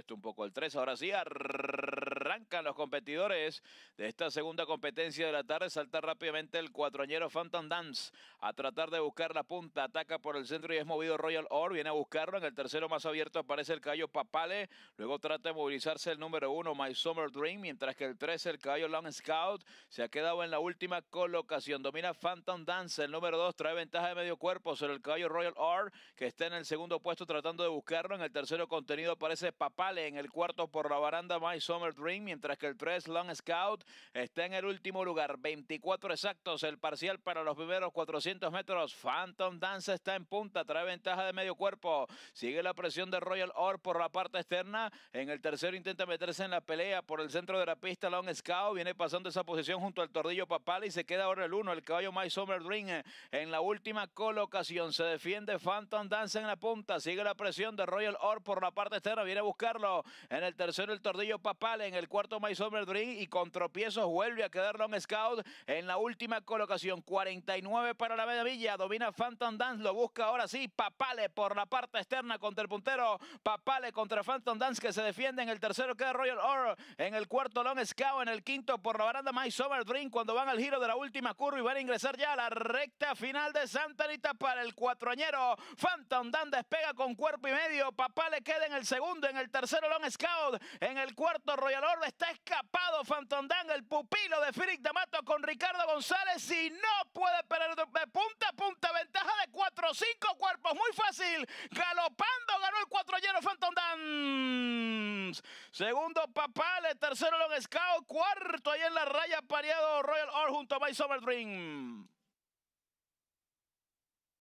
esto un poco al 3. Ahora sí, ar a los competidores de esta segunda competencia de la tarde. Salta rápidamente el cuatroañero Phantom Dance a tratar de buscar la punta. Ataca por el centro y es movido Royal Or. Viene a buscarlo. En el tercero más abierto aparece el caballo Papale. Luego trata de movilizarse el número uno, My Summer Dream. Mientras que el 3, el caballo Long Scout, se ha quedado en la última colocación. Domina Phantom Dance. El número dos trae ventaja de medio cuerpo sobre el caballo Royal Orr que está en el segundo puesto tratando de buscarlo. En el tercero contenido aparece Papale. En el cuarto por la baranda, My Summer Dream mientras que el 3 Long Scout está en el último lugar. 24 exactos el parcial para los primeros 400 metros. Phantom Dance está en punta, trae ventaja de medio cuerpo. Sigue la presión de Royal Or por la parte externa. En el tercero intenta meterse en la pelea por el centro de la pista. Long Scout viene pasando esa posición junto al tordillo Papal y se queda ahora el uno, el caballo My Summer Dream. En la última colocación se defiende Phantom Dance en la punta. Sigue la presión de Royal Or por la parte externa. Viene a buscarlo. En el tercero el tordillo Papal. En el cuarto My Summer Dream y con tropiezos vuelve a quedar Long Scout en la última colocación. 49 para la media Domina Phantom Dance. Lo busca ahora sí. Papale por la parte externa contra el puntero. Papale contra Phantom Dance que se defiende en el tercero queda Royal Or. En el cuarto Long Scout. En el quinto por la baranda My Summer Dream. Cuando van al giro de la última curva y van a ingresar ya a la recta final de Santa Anita para el cuatroañero. Phantom Dance despega con cuerpo y medio. Papale queda en el segundo. En el tercero Long Scout. En el cuarto Royal está escapado. Phantom Dan, el pupilo de Félix Mato con Ricardo González y no puede perder de punta a punta. Ventaja de 4-5 cuerpos. Muy fácil. Galopando ganó el lleno Phantom Dan. Segundo Papale, tercero Long Scout, cuarto ahí en la raya pareado Royal Or junto a My Summer Dream.